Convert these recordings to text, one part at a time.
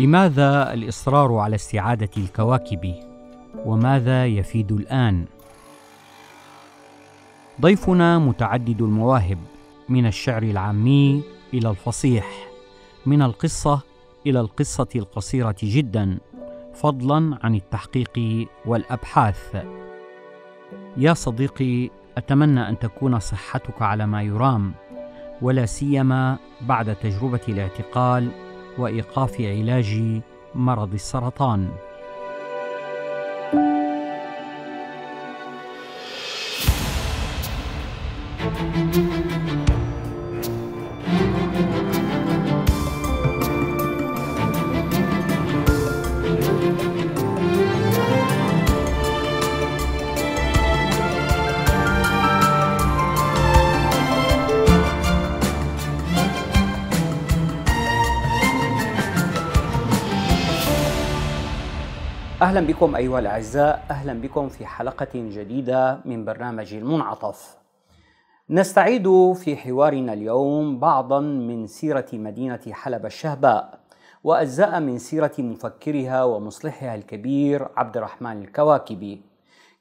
لماذا الإصرار على استعادة الكواكب؟ وماذا يفيد الآن؟ ضيفنا متعدد المواهب من الشعر العامي إلى الفصيح، من القصة إلى القصة القصيرة جدا، فضلا عن التحقيق والأبحاث. يا صديقي، أتمنى أن تكون صحتك على ما يرام، ولا سيما بعد تجربة الاعتقال وايقاف علاج مرض السرطان بكم أيها الأعزاء أهلا بكم في حلقة جديدة من برنامج المنعطف نستعيد في حوارنا اليوم بعضا من سيرة مدينة حلب الشهباء وأجزاء من سيرة مفكرها ومصلحها الكبير عبد الرحمن الكواكبي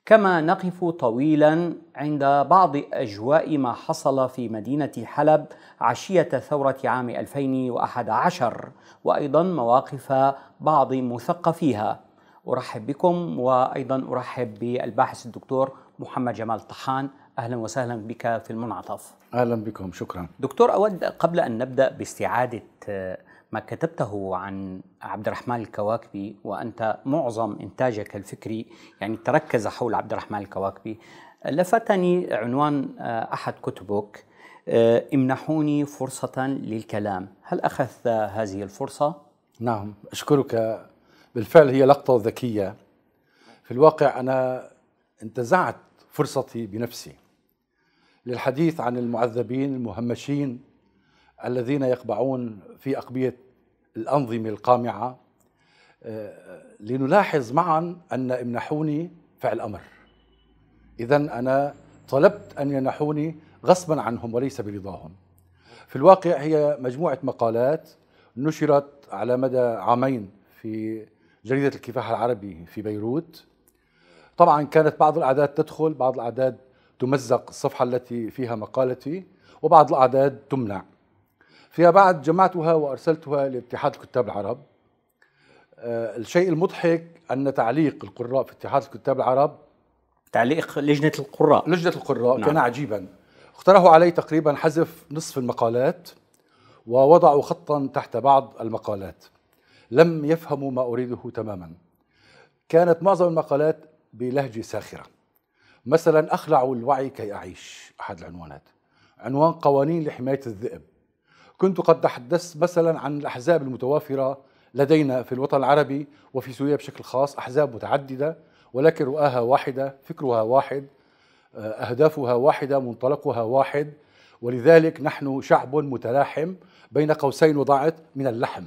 كما نقف طويلا عند بعض أجواء ما حصل في مدينة حلب عشية ثورة عام 2011 وأيضا مواقف بعض مثقفيها ارحب بكم وايضا ارحب بالباحث الدكتور محمد جمال طحان اهلا وسهلا بك في المنعطف. اهلا بكم شكرا. دكتور اود قبل ان نبدا باستعاده آه، ما كتبته عن عبد الرحمن الكواكبي وانت معظم انتاجك الفكري يعني تركز حول عبد الرحمن الكواكبي لفتني عنوان آه، احد كتبك آه، امنحوني فرصة للكلام، هل أخذت هذه الفرصة؟ نعم أشكرك بالفعل هي لقطة ذكية في الواقع أنا انتزعت فرصتي بنفسي للحديث عن المعذبين المهمشين الذين يقبعون في أقبية الأنظمة القامعة آه، لنلاحظ معا أن امنحوني فعل أمر إذا أنا طلبت أن ينحوني غصبا عنهم وليس برضاهم في الواقع هي مجموعة مقالات نشرت على مدى عامين في جريدة الكفاح العربي في بيروت طبعا كانت بعض الأعداد تدخل بعض الأعداد تمزق الصفحة التي فيها مقالتي وبعض الأعداد تمنع فيما بعد جمعتها وأرسلتها لاتحاد الكتاب العرب آه، الشيء المضحك أن تعليق القراء في اتحاد الكتاب العرب تعليق لجنة القراء لجنة القراء نعم. كان عجيبا اقترحوا علي تقريبا حذف نصف المقالات ووضعوا خطا تحت بعض المقالات لم يفهموا ما أريده تماما كانت معظم المقالات بلهجة ساخرة مثلا أخلع الوعي كي أعيش أحد العنوانات عنوان قوانين لحماية الذئب كنت قد تحدثت مثلا عن الأحزاب المتوافرة لدينا في الوطن العربي وفي سوريا بشكل خاص أحزاب متعددة ولكن رؤاها واحدة فكرها واحد آه، أهدافها واحدة منطلقها واحد ولذلك نحن شعب متلاحم بين قوسين وضعت من اللحم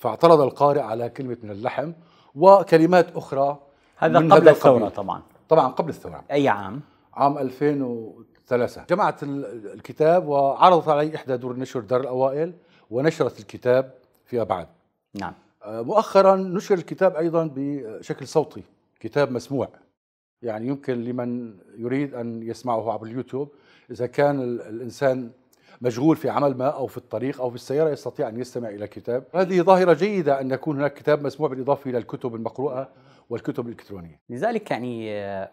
فاعترض القارئ على كلمة من اللحم وكلمات أخرى هذا من قبل هذا الثورة طبعا طبعا قبل الثورة أي عام؟ عام 2003 جمعت الكتاب وعرضت علي إحدى دور النشر دار الأوائل ونشرت الكتاب في أبعاد نعم آه، مؤخرا نشر الكتاب أيضا بشكل صوتي كتاب مسموع يعني يمكن لمن يريد أن يسمعه عبر اليوتيوب إذا كان الإنسان مشغول في عمل ما أو في الطريق أو في السيارة يستطيع أن يستمع إلى كتاب هذه ظاهرة جيدة أن يكون هناك كتاب مسموع بالإضافة إلى الكتب المقروءة والكتب الإلكترونية لذلك يعني آه،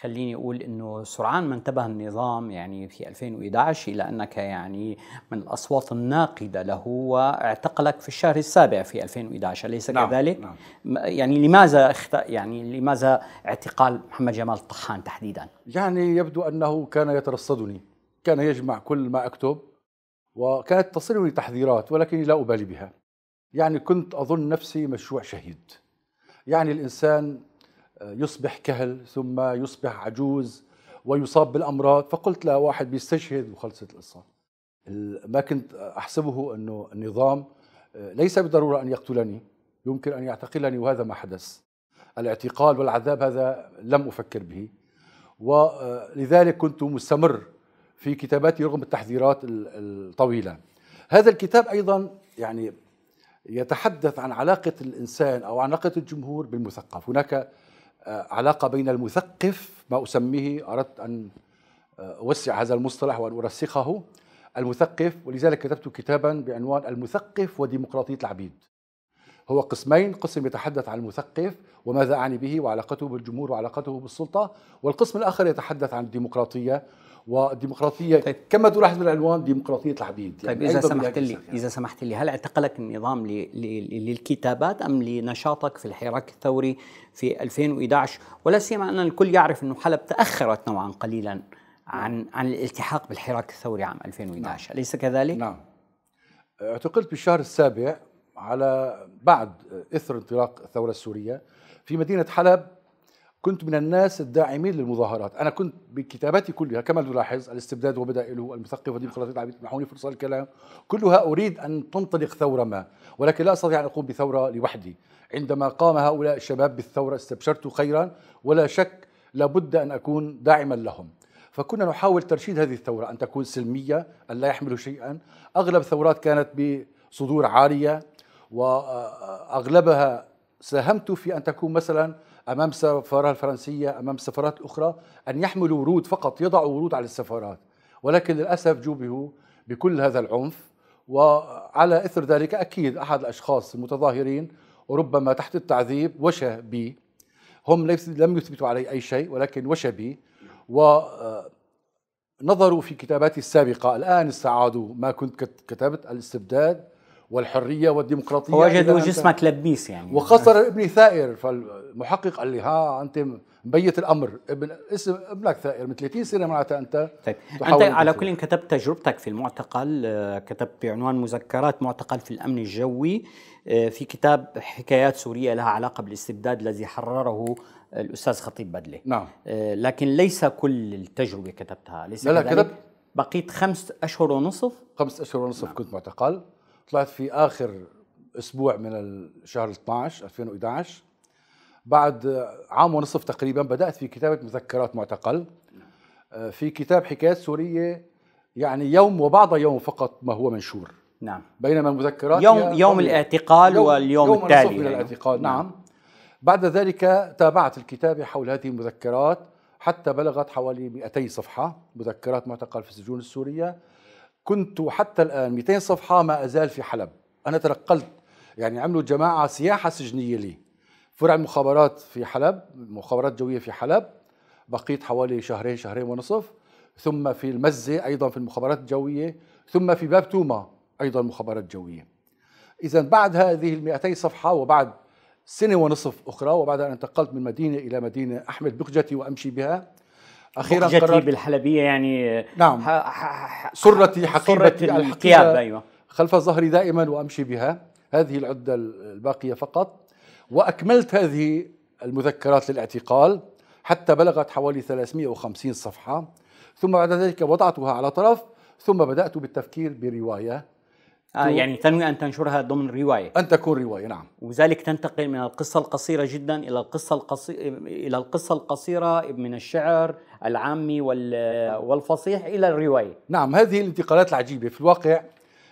خليني اقول انه سرعان ما انتبه النظام يعني في 2011 الى انك يعني من الاصوات الناقده له واعتقلك في الشهر السابع في 2011 اليس نعم كذلك؟ نعم. يعني لماذا اخت... يعني لماذا اعتقال محمد جمال الطحان تحديدا؟ يعني يبدو انه كان يترصدني كان يجمع كل ما أكتب وكانت تصلني تحذيرات ولكني لا أبالي بها يعني كنت أظن نفسي مشروع شهيد يعني الإنسان آه، يصبح كهل ثم يصبح عجوز ويصاب بالأمراض فقلت لا واحد بيستشهد وخلصت القصة ما كنت أحسبه أنه النظام آه، ليس بالضرورة أن يقتلني يمكن أن يعتقلني وهذا ما حدث الاعتقال والعذاب هذا لم أفكر به ولذلك آه، كنت مستمر في كتاباتي رغم التحذيرات الطويلة هذا الكتاب أيضا يعني يتحدث عن علاقة الإنسان أو علاقة الجمهور بالمثقف هناك آه، علاقة بين المثقف ما أسميه أردت أن آه، أوسع هذا المصطلح وأن أرسخه المثقف ولذلك كتبت كتابا بعنوان المثقف وديمقراطية العبيد هو قسمين قسم يتحدث عن المثقف وماذا أعني به وعلاقته بالجمهور وعلاقته بالسلطة والقسم الآخر يتحدث عن الديمقراطية وديمقراطيه طيب. كما تلاحظ بالعنوان ديمقراطيه الحديد يعني طيب اذا سمحت لي يعني. اذا سمحت لي هل اعتقلك النظام لي لي للكتابات ام لنشاطك في الحراك الثوري في 2011 ولا سيما ان الكل يعرف انه حلب تاخرت نوعا قليلا عن عن الالتحاق بالحراك الثوري عام 2011 نعم. اليس كذلك نعم اعتقلت بالشهر السابع على بعد اثر انطلاق الثوره السوريه في مدينه حلب كنت من الناس الداعمين للمظاهرات أنا كنت بكتاباتي كلها كما نلاحظ الاستبداد وبدائله المثقف خلاص العبيد محوني فرصة الكلام كلها أريد أن تنطلق ثورة ما ولكن لا أستطيع أن أقوم بثورة لوحدي عندما قام هؤلاء الشباب بالثورة استبشرت خيرا ولا شك لابد أن أكون داعما لهم فكنا نحاول ترشيد هذه الثورة أن تكون سلمية أن لا يحملوا شيئا أغلب الثورات كانت بصدور عارية وأغلبها ساهمت في أن تكون مثلا امام السفاره الفرنسيه امام السفارات الاخرى ان يحملوا ورود فقط يضعوا ورود على السفارات ولكن للاسف جوبهوا بكل هذا العنف وعلى اثر ذلك اكيد احد الاشخاص المتظاهرين وربما تحت التعذيب وشى بي هم لم يثبتوا علي اي شيء ولكن وشى بي ونظروا آه، في كتاباتي السابقه الان استعادوا ما كنت كتبت الاستبداد والحرية والديمقراطية وجدوا جسمك لبيس يعني وخسر ابني ثائر فالمحقق قال لي ها أنت مبيت الأمر ابن اسم ابنك ثائر من 30 سنة معناتها أنت طيب أنت على كل كتبت تجربتك في المعتقل آه، كتبت بعنوان مذكرات معتقل في الأمن الجوي آه، في كتاب حكايات سورية لها علاقة بالاستبداد الذي حرره الأستاذ خطيب بدلة نعم آه، لكن ليس كل التجربة كتبتها ليس لا لا كتبت بقيت خمس أشهر ونصف خمس أشهر ونصف نعم. كنت معتقل طلعت في اخر اسبوع من الشهر 12 2011 بعد عام ونصف تقريبا بدات في كتابه مذكرات معتقل آه، في كتاب حكايات سوريه يعني يوم وبعض يوم فقط ما هو منشور نعم بينما المذكرات يوم يوم الاعتقال يوم واليوم يوم التالي يوم من يعني. الاعتقال نعم. نعم بعد ذلك تابعت الكتابه حول هذه المذكرات حتى بلغت حوالي 200 صفحه مذكرات معتقل في السجون السوريه كنت حتى الآن 200 صفحة ما أزال في حلب أنا تنقلت يعني عملوا جماعة سياحة سجنية لي فرع المخابرات في حلب مخابرات جوية في حلب بقيت حوالي شهرين شهرين ونصف ثم في المزة أيضا في المخابرات الجوية ثم في باب توما أيضا مخابرات جوية إذا بعد هذه ال 200 صفحة وبعد سنة ونصف أخرى وبعد أن انتقلت من مدينة إلى مدينة أحمل بقجتي وأمشي بها اخيرا قررت بالحلبيه يعني نعم سرتي حقيبتي الحقيبه أيوة. خلف ظهري دائما وامشي بها هذه العده الباقيه فقط واكملت هذه المذكرات للاعتقال حتى بلغت حوالي 350 صفحه ثم بعد ذلك وضعتها على طرف ثم بدات بالتفكير بروايه آه يعني تنوي أن تنشرها ضمن رواية أن تكون رواية نعم وذلك تنتقل من القصة القصيرة جدا إلى القصة القصيرة إلى القصة القصيرة من الشعر العامي والفصيح إلى الرواية نعم هذه الانتقالات العجيبة في الواقع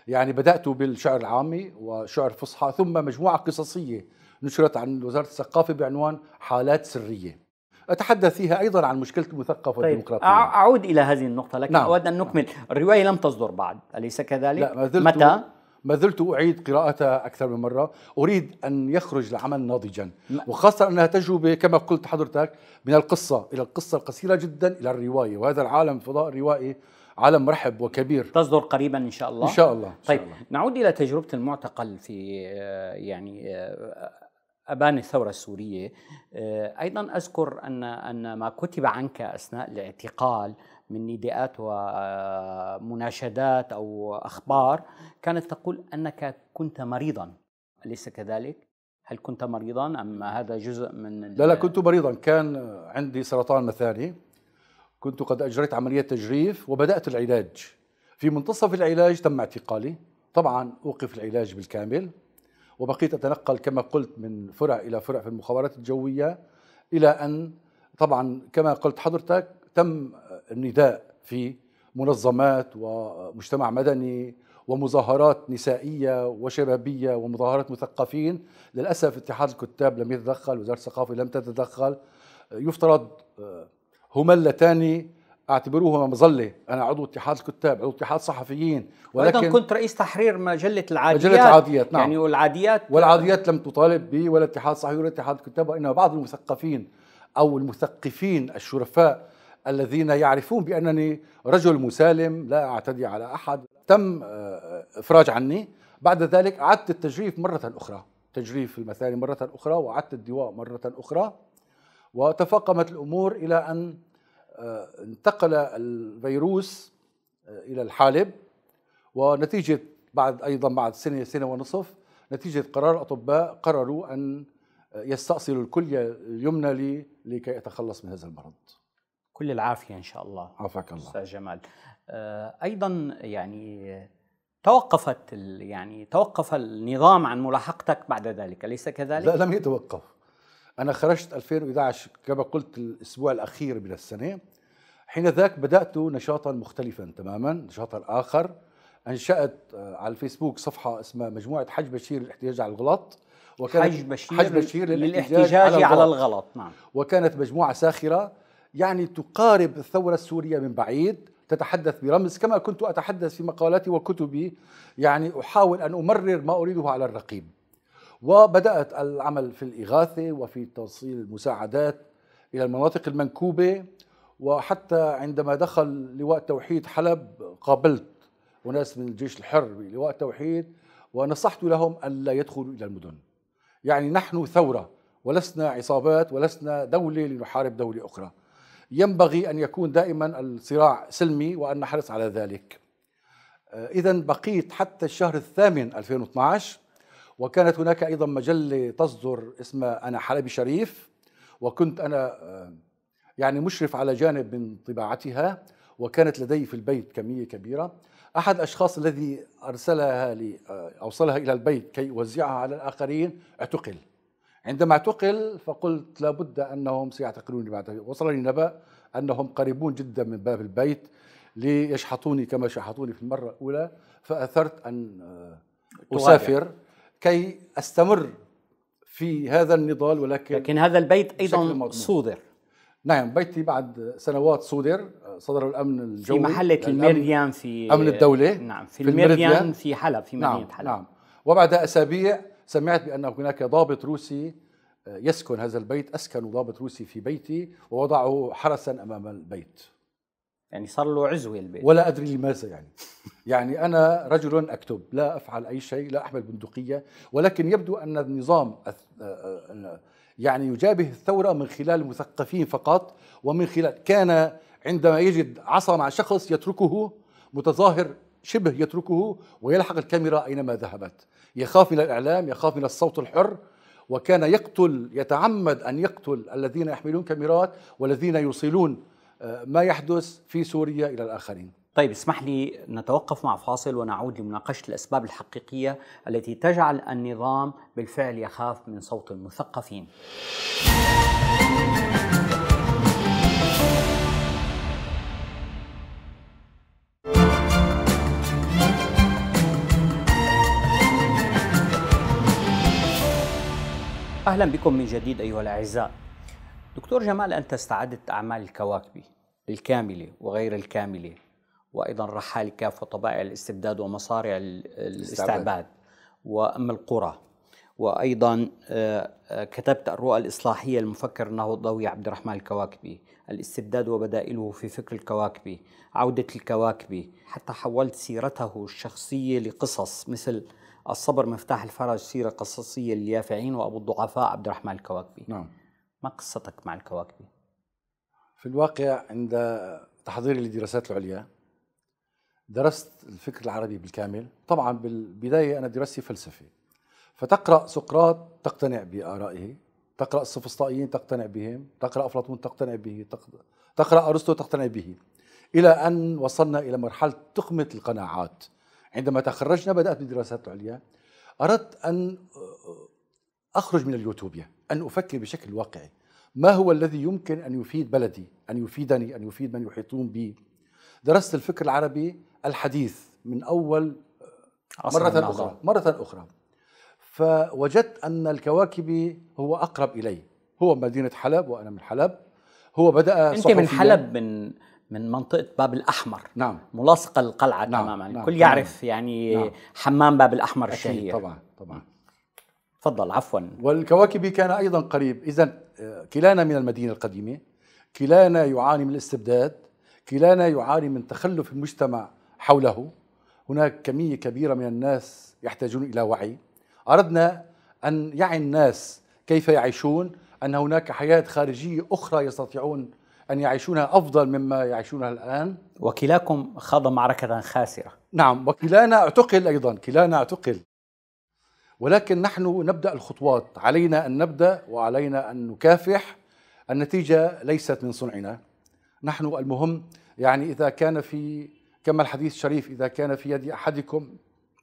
يعني بدأت بالشعر العامي وشعر فصحى ثم مجموعة قصصية نشرت عن وزارة الثقافة بعنوان حالات سرية أتحدث فيها أيضا عن مشكلة المثقف طيب، والديمقراطية طيب. أعود إلى هذه النقطة لكن نعم. أود أن نكمل نعم. الرواية لم تصدر بعد أليس كذلك؟ لا ما زلت متى؟ ما زلت أعيد قراءتها أكثر من مرة أريد أن يخرج العمل ناضجا وخاصة أنها تجربة كما قلت حضرتك من القصة إلى القصة القصيرة جدا إلى الرواية وهذا العالم الفضاء الروائي عالم مرحب وكبير تصدر قريبا ان شاء الله ان شاء الله طيب إن شاء الله. نعود الى تجربه المعتقل في آه، يعني آه، ابان الثوره السوريه آه، ايضا اذكر ان ان ما كتب عنك اثناء الاعتقال من نداءات ومناشدات او اخبار كانت تقول انك كنت مريضا اليس كذلك؟ هل كنت مريضا ام هذا جزء من لا لا كنت مريضا كان عندي سرطان مثاني كنت قد اجريت عمليه تجريف وبدات العلاج في منتصف العلاج تم اعتقالي طبعا اوقف العلاج بالكامل وبقيت أتنقل كما قلت من فرع إلى فرع في المخابرات الجوية إلى أن طبعا كما قلت حضرتك تم النداء في منظمات ومجتمع مدني ومظاهرات نسائية وشبابية ومظاهرات مثقفين للأسف اتحاد الكتاب لم يتدخل وزارة الثقافة لم تتدخل يفترض آه، هما اللتان اعتبروها مظله انا عضو اتحاد الكتاب عضو اتحاد صحفيين ولكن ايضا كنت رئيس تحرير مجله العاديات مجله العاديات نعم يعني والعاديات والعاديات لم تطالب بي ولا اتحاد صحفي ولا اتحاد الكتاب وانما بعض المثقفين او المثقفين الشرفاء الذين يعرفون بانني رجل مسالم لا اعتدي على احد تم آه، افراج عني بعد ذلك اعدت التجريف مره اخرى تجريف المثاني مره اخرى واعدت الدواء مره اخرى وتفاقمت الامور الى ان آه، انتقل الفيروس آه، الى الحالب ونتيجه بعد ايضا بعد سنه سنه ونصف نتيجه قرار اطباء قرروا ان آه، يستأصلوا الكليه اليمنى لي لكي يتخلص من هذا المرض. كل العافيه ان شاء الله. عافاك الله. استاذ جمال. ايضا يعني توقفت يعني توقف النظام عن ملاحقتك بعد ذلك اليس كذلك؟ لا لم يتوقف. أنا خرجت 2011 كما قلت الأسبوع الأخير من السنة حين ذاك بدأت نشاطا مختلفا تماما نشاطا آخر أنشأت آه، على الفيسبوك صفحة اسمها مجموعة حج بشير للاحتجاج على الغلط حج بشير, حج بشير للاحتجاج على, على الغلط نعم وكانت مجموعة ساخرة يعني تقارب الثورة السورية من بعيد تتحدث برمز كما كنت أتحدث في مقالاتي وكتبي يعني أحاول أن أمرر ما أريده على الرقيب وبدات العمل في الاغاثه وفي توصيل المساعدات الى المناطق المنكوبه وحتى عندما دخل لواء توحيد حلب قابلت اناس من الجيش الحر لواء توحيد ونصحت لهم الا يدخلوا الى المدن يعني نحن ثوره ولسنا عصابات ولسنا دوله لنحارب دوله اخرى ينبغي ان يكون دائما الصراع سلمي وان نحرص على ذلك اذا بقيت حتى الشهر الثامن 2012 وكانت هناك أيضا مجلة تصدر اسمها أنا حلبي شريف وكنت أنا آه، يعني مشرف على جانب من طباعتها وكانت لدي في البيت كمية كبيرة أحد الأشخاص الذي أرسلها لي آه، أوصلها إلى البيت كي يوزعها على الآخرين اعتقل عندما اعتقل فقلت لابد أنهم سيعتقلوني بعد وصلني نبأ أنهم قريبون جدا من باب البيت ليشحطوني كما شحطوني في المرة الأولى فأثرت أن آه، أسافر كي استمر في هذا النضال ولكن لكن هذا البيت ايضا صودر نعم بيتي بعد سنوات صودر صدر الامن الجوي في محله الميريان في امن الدوله نعم في, في الميريان في حلب في مدينه نعم حلب نعم وبعد اسابيع سمعت بان هناك ضابط روسي آه، يسكن هذا البيت اسكن ضابط روسي في بيتي ووضعه حرسا امام البيت يعني صار له عزوه البيت ولا ادري لماذا يعني يعني انا رجل اكتب لا افعل اي شيء لا احمل بندقيه ولكن يبدو ان النظام يعني يجابه الثوره من خلال المثقفين فقط ومن خلال كان عندما يجد عصا مع شخص يتركه متظاهر شبه يتركه ويلحق الكاميرا اينما ذهبت يخاف من الاعلام يخاف من الصوت الحر وكان يقتل يتعمد ان يقتل الذين يحملون كاميرات والذين يوصلون آه، ما يحدث في سوريا إلى الآخرين طيب اسمح لي نتوقف مع فاصل ونعود لمناقشة الأسباب الحقيقية التي تجعل النظام بالفعل يخاف من صوت المثقفين أهلا بكم من جديد أيها الأعزاء دكتور جمال أنت استعدت أعمال الكواكبي الكاملة وغير الكاملة وأيضا رحالك وطبائع الاستبداد ومصارع الاستعباد وأم القرى وأيضا آه، آه، كتبت الرؤى الإصلاحية للمفكر النهضوي عبد الرحمن الكواكبي الاستبداد وبدائله في فكر الكواكبي عودة الكواكبي حتى حولت سيرته الشخصية لقصص مثل الصبر مفتاح الفرج سيرة قصصية لليافعين وأبو الضعفاء عبد الرحمن الكواكبي نعم. ما قصتك مع الكواكبي؟ في الواقع عند تحضيري للدراسات العليا درست الفكر العربي بالكامل طبعا بالبداية أنا دراستي فلسفي فتقرأ سقراط تقتنع بآرائه تقرأ السفسطائيين تقتنع بهم تقرأ أفلاطون تقتنع به تقرأ أرسطو تقتنع به إلى أن وصلنا إلى مرحلة تقمة القناعات عندما تخرجنا بدأت بالدراسات العليا أردت أن أخرج من اليوتوبيا أن أفكر بشكل واقعي ما هو الذي يمكن أن يفيد بلدي أن يفيدني أن يفيد من يحيطون بي درست الفكر العربي الحديث من أول آه، مرة أخرى مرة أخرى فوجدت أن الكواكبي هو أقرب إلي هو مدينة حلب وأنا من حلب هو بدأ أنت من حلب من من منطقة باب الأحمر نعم ملاصقة للقلعة نعم. تماما نعم. الكل يعرف نعم. يعني نعم. حمام باب الأحمر الشهير طبعا طبعا تفضل عفوا والكواكبي كان أيضا قريب إذا آه، كلانا من المدينة القديمة كلانا يعاني من الاستبداد كلانا يعاني من تخلف المجتمع حوله هناك كمية كبيرة من الناس يحتاجون إلى وعي أردنا أن يعي الناس كيف يعيشون أن هناك حياة خارجية أخرى يستطيعون أن يعيشونها أفضل مما يعيشونها الآن وكلاكم خاض معركة خاسرة نعم وكلانا اعتقل أيضا كلانا اعتقل ولكن نحن نبدا الخطوات علينا ان نبدا وعلينا ان نكافح النتيجه ليست من صنعنا نحن المهم يعني اذا كان في كما الحديث الشريف اذا كان في يد احدكم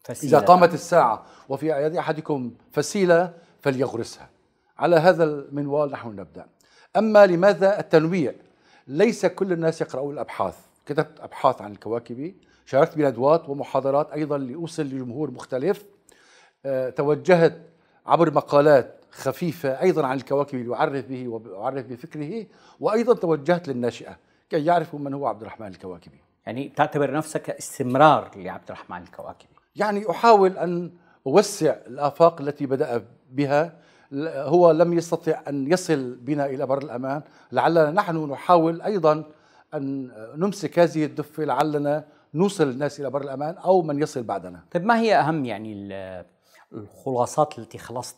فسيلة. اذا قامت الساعه وفي يد احدكم فسيله فليغرسها على هذا المنوال نحن نبدا اما لماذا التنويع ليس كل الناس يقرؤون الابحاث كتبت ابحاث عن الكواكبي شاركت بندوات ومحاضرات ايضا لاوصل لجمهور مختلف آه، توجهت عبر مقالات خفيفة أيضا عن الكواكب اللي يعرف به ويعرف بفكره وأيضا توجهت للناشئة كي يعرفوا من هو عبد الرحمن الكواكبي يعني تعتبر نفسك استمرار لعبد الرحمن الكواكبي يعني أحاول أن أوسع الآفاق التي بدأ بها هو لم يستطع أن يصل بنا إلى بر الأمان لعلنا نحن نحاول أيضا أن نمسك هذه الدفة لعلنا نوصل الناس إلى بر الأمان أو من يصل بعدنا طيب ما هي أهم يعني الخلاصات التي خلصت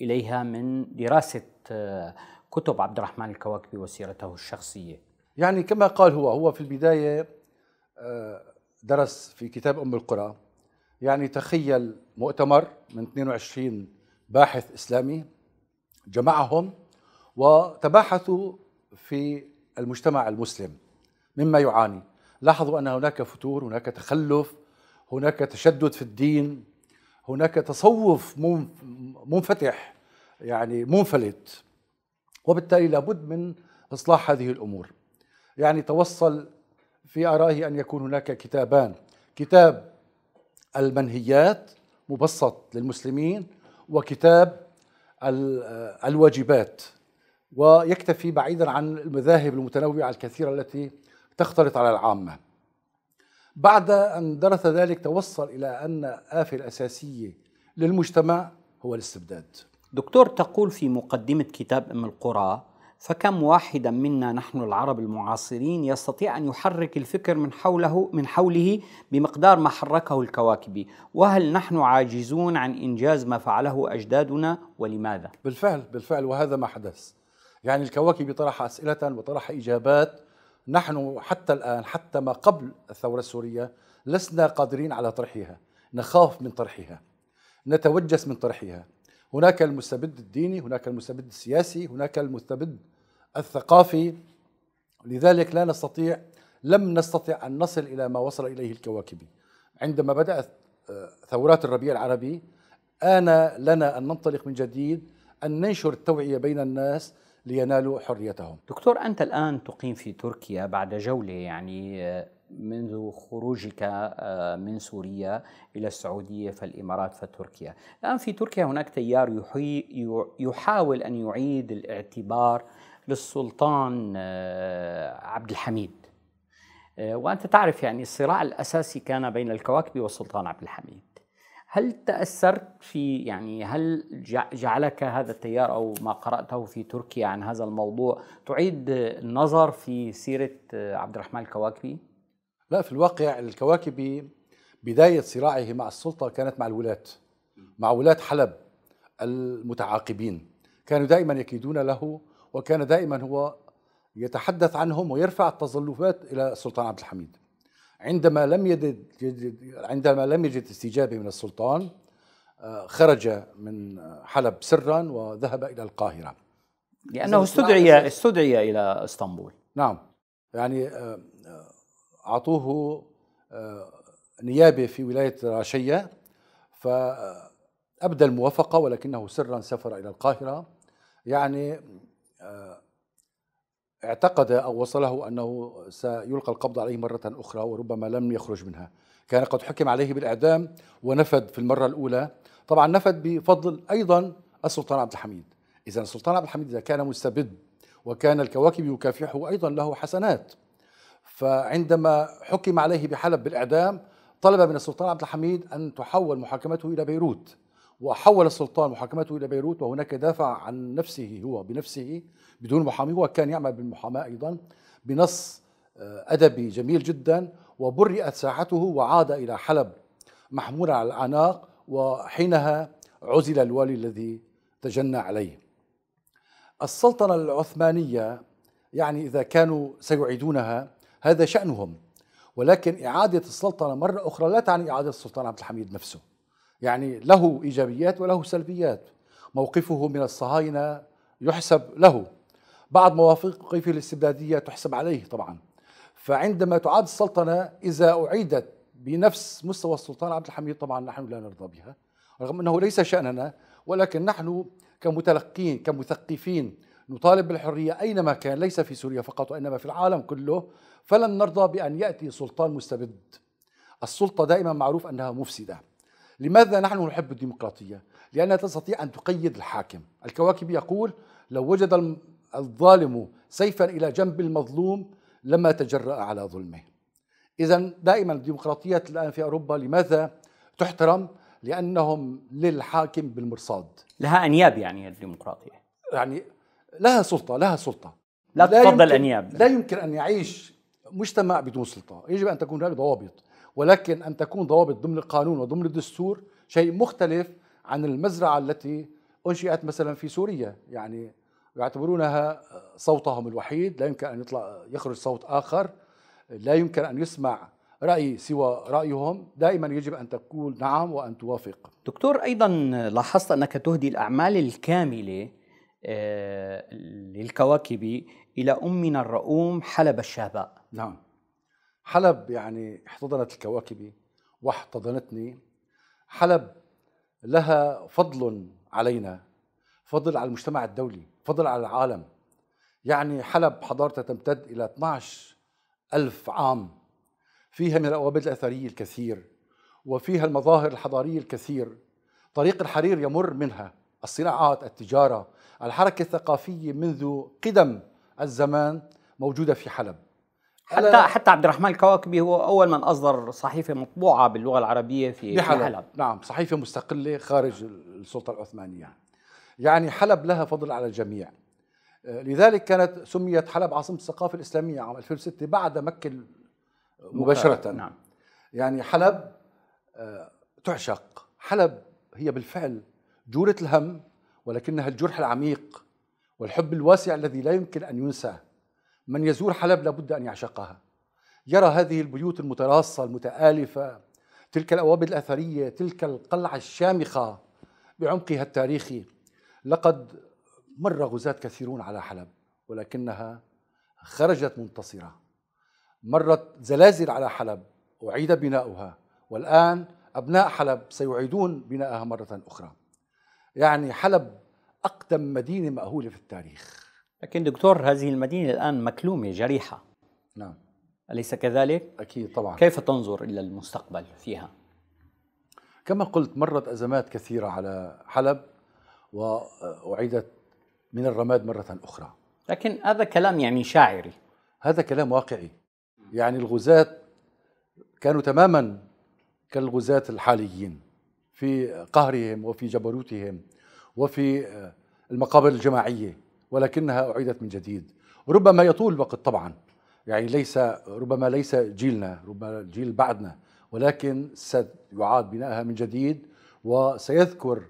إليها من دراسة آه، كتب عبد الرحمن الكواكبي وسيرته الشخصية يعني كما قال هو هو في البداية آه، درس في كتاب أم القرى يعني تخيل مؤتمر من 22 باحث إسلامي جمعهم وتباحثوا في المجتمع المسلم مما يعاني لاحظوا أن هناك فتور هناك تخلف هناك تشدد في الدين هناك تصوف منفتح يعني منفلت وبالتالي لابد من اصلاح هذه الامور يعني توصل في ارائه ان يكون هناك كتابان كتاب المنهيات مبسط للمسلمين وكتاب الواجبات ويكتفي بعيدا عن المذاهب المتنوعه الكثيره التي تختلط على العامه بعد أن درس ذلك توصل إلى أن آفة الأساسية للمجتمع هو الاستبداد دكتور تقول في مقدمة كتاب أم القرى فكم واحدا منا نحن العرب المعاصرين يستطيع ان يحرك الفكر من حوله من حوله بمقدار ما حركه الكواكب وهل نحن عاجزون عن انجاز ما فعله اجدادنا ولماذا بالفعل بالفعل وهذا ما حدث يعني الكواكب طرح اسئله وطرح اجابات نحن حتى الآن حتى ما قبل الثورة السورية لسنا قادرين على طرحها نخاف من طرحها نتوجس من طرحها هناك المستبد الديني هناك المستبد السياسي هناك المستبد الثقافي لذلك لا نستطيع لم نستطع أن نصل إلى ما وصل إليه الكواكبي عندما بدأت آه، ثورات الربيع العربي آن لنا أن ننطلق من جديد أن ننشر التوعية بين الناس لينالوا حريتهم دكتور أنت الآن تقيم في تركيا بعد جولة يعني آه، منذ خروجك آه، من سوريا إلى السعودية فالإمارات فتركيا الآن في تركيا هناك تيار يحاول أن يعيد الاعتبار للسلطان آه، عبد الحميد وأنت تعرف يعني الصراع الأساسي كان بين الكواكب والسلطان عبد الحميد هل تأثرت في يعني هل جعلك هذا التيار أو ما قرأته في تركيا عن هذا الموضوع تعيد النظر في سيرة عبد الرحمن الكواكبي؟ لا في الواقع الكواكبي بداية صراعه مع السلطة كانت مع الولاة مع ولاة حلب المتعاقبين كانوا دائما يكيدون له وكان دائما هو يتحدث عنهم ويرفع التظلفات إلى السلطان عبد الحميد عندما لم يجد عندما لم يجد استجابه من السلطان آه، خرج من حلب سرا وذهب الى القاهره لانه استدعي استدعي الى اسطنبول نعم يعني آه، آه، اعطوه نيابه في ولايه راشيه فابدى الموافقه ولكنه سرا سافر الى القاهره يعني اعتقد أو وصله أنه سيلقى القبض عليه مرة أخرى وربما لم يخرج منها كان قد حكم عليه بالإعدام ونفذ في المرة الأولى طبعا نفذ بفضل أيضا السلطان عبد الحميد إذا السلطان عبد الحميد إذا كان مستبد وكان الكواكب يكافحه أيضا له حسنات فعندما حكم عليه بحلب بالإعدام طلب من السلطان عبد الحميد أن تحول محاكمته إلى بيروت وحول السلطان محاكمته إلى بيروت وهناك دافع عن نفسه هو بنفسه بدون محامي هو كان يعمل بالمحاماة أيضا بنص آه، أدبي جميل جدا وبرئت ساحته وعاد إلى حلب محمولا على الأعناق وحينها عزل الوالي الذي تجنى عليه السلطنة العثمانية يعني إذا كانوا سيعيدونها هذا شأنهم ولكن إعادة السلطنة مرة أخرى لا تعني إعادة السلطان عبد الحميد نفسه يعني له إيجابيات وله سلبيات موقفه من الصهاينة يحسب له بعض مواقفه الاستبدادية تحسب عليه طبعا فعندما تعاد السلطنة إذا أعيدت بنفس مستوى السلطان عبد الحميد طبعا نحن لا نرضى بها رغم أنه ليس شأننا ولكن نحن كمتلقين كمثقفين نطالب بالحرية أينما كان ليس في سوريا فقط وإنما في العالم كله فلن نرضى بأن يأتي سلطان مستبد السلطة دائما معروف أنها مفسدة لماذا نحن نحب الديمقراطية؟ لأنها تستطيع أن تقيد الحاكم الكواكب يقول لو وجد الظالم سيفا إلى جنب المظلوم لما تجرأ على ظلمه إذا دائما الديمقراطيات الآن في أوروبا لماذا تحترم؟ لأنهم للحاكم بالمرصاد لها أنياب يعني الديمقراطية يعني لها سلطة لها سلطة لا, لا تفضل أنياب لا يمكن أن يعيش مجتمع بدون سلطة يجب أن تكون هناك ضوابط ولكن أن تكون ضوابط ضمن القانون وضمن الدستور شيء مختلف عن المزرعة التي أنشئت مثلا في سوريا يعني يعتبرونها صوتهم الوحيد لا يمكن أن يطلع يخرج صوت آخر لا يمكن أن يسمع رأي سوى رأيهم دائما يجب أن تقول نعم وأن توافق دكتور أيضا لاحظت أنك تهدي الأعمال الكاملة آه، للكواكب إلى أمنا الرؤوم حلب الشهباء نعم حلب يعني احتضنت الكواكب واحتضنتني حلب لها فضل علينا فضل على المجتمع الدولي فضل على العالم يعني حلب حضارتها تمتد إلى 12 ألف عام فيها من الأوابد الأثرية الكثير وفيها المظاهر الحضارية الكثير طريق الحرير يمر منها الصناعات التجارة الحركة الثقافية منذ قدم الزمان موجودة في حلب حتى حتى عبد الرحمن الكواكبي هو اول من اصدر صحيفه مطبوعه باللغه العربيه في بحلب. حلب نعم صحيفه مستقله خارج السلطه العثمانيه يعني حلب لها فضل على الجميع آه، لذلك كانت سميت حلب عاصمه الثقافه الاسلاميه عام 2006 بعد مكه مباشره نعم يعني حلب آه، تعشق حلب هي بالفعل جورة الهم ولكنها الجرح العميق والحب الواسع الذي لا يمكن أن ينسى من يزور حلب لابد أن يعشقها يرى هذه البيوت المتراصة المتآلفة تلك الأوابد الأثرية تلك القلعة الشامخة بعمقها التاريخي لقد مر غزاة كثيرون على حلب ولكنها خرجت منتصرة مرت زلازل على حلب أعيد بناؤها والآن أبناء حلب سيعيدون بناءها مرة أخرى يعني حلب أقدم مدينة مأهولة في التاريخ لكن دكتور هذه المدينة الآن مكلومة جريحة نعم أليس كذلك؟ أكيد طبعا كيف تنظر إلى المستقبل فيها؟ كما قلت مرت أزمات كثيرة على حلب وأعيدت من الرماد مرة أخرى لكن هذا كلام يعني شاعري هذا كلام واقعي يعني الغزاة كانوا تماما كالغزاة الحاليين في قهرهم وفي جبروتهم وفي المقابر الجماعية ولكنها أعيدت من جديد ربما يطول الوقت طبعا يعني ليس ربما ليس جيلنا ربما الجيل بعدنا ولكن سيعاد بنائها من جديد وسيذكر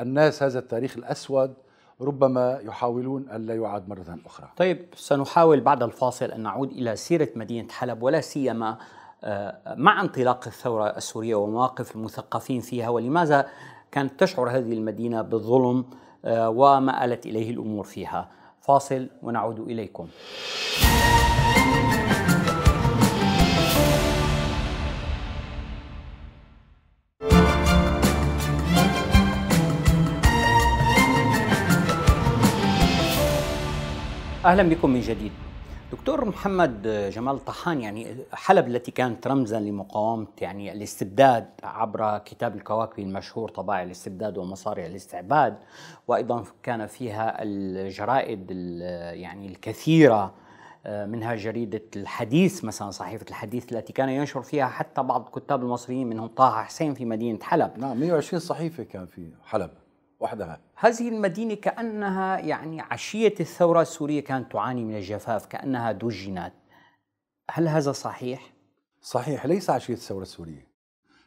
الناس هذا التاريخ الأسود ربما يحاولون ألا يعاد مرة أخرى طيب سنحاول بعد الفاصل أن نعود إلى سيرة مدينة حلب ولا سيما آه، مع انطلاق الثورة السورية ومواقف المثقفين فيها ولماذا كانت تشعر هذه المدينة بالظلم آه، وما آلت إليه الأمور فيها فاصل ونعود إليكم اهلا بكم من جديد دكتور محمد آه، جمال طحان يعني حلب التي كانت رمزا لمقاومة يعني الاستبداد عبر كتاب الكواكب المشهور طبائع الاستبداد ومصارع الاستعباد وأيضا كان فيها الجرائد يعني الكثيرة آه، منها جريدة الحديث مثلا صحيفة الحديث التي كان ينشر فيها حتى بعض الكتاب المصريين منهم طه حسين في مدينة حلب نعم 120 صحيفة كان في حلب وحدها هذه المدينة كأنها يعني عشية الثورة السورية كانت تعاني من الجفاف كأنها دجنت هل هذا صحيح؟ صحيح ليس عشية الثورة السورية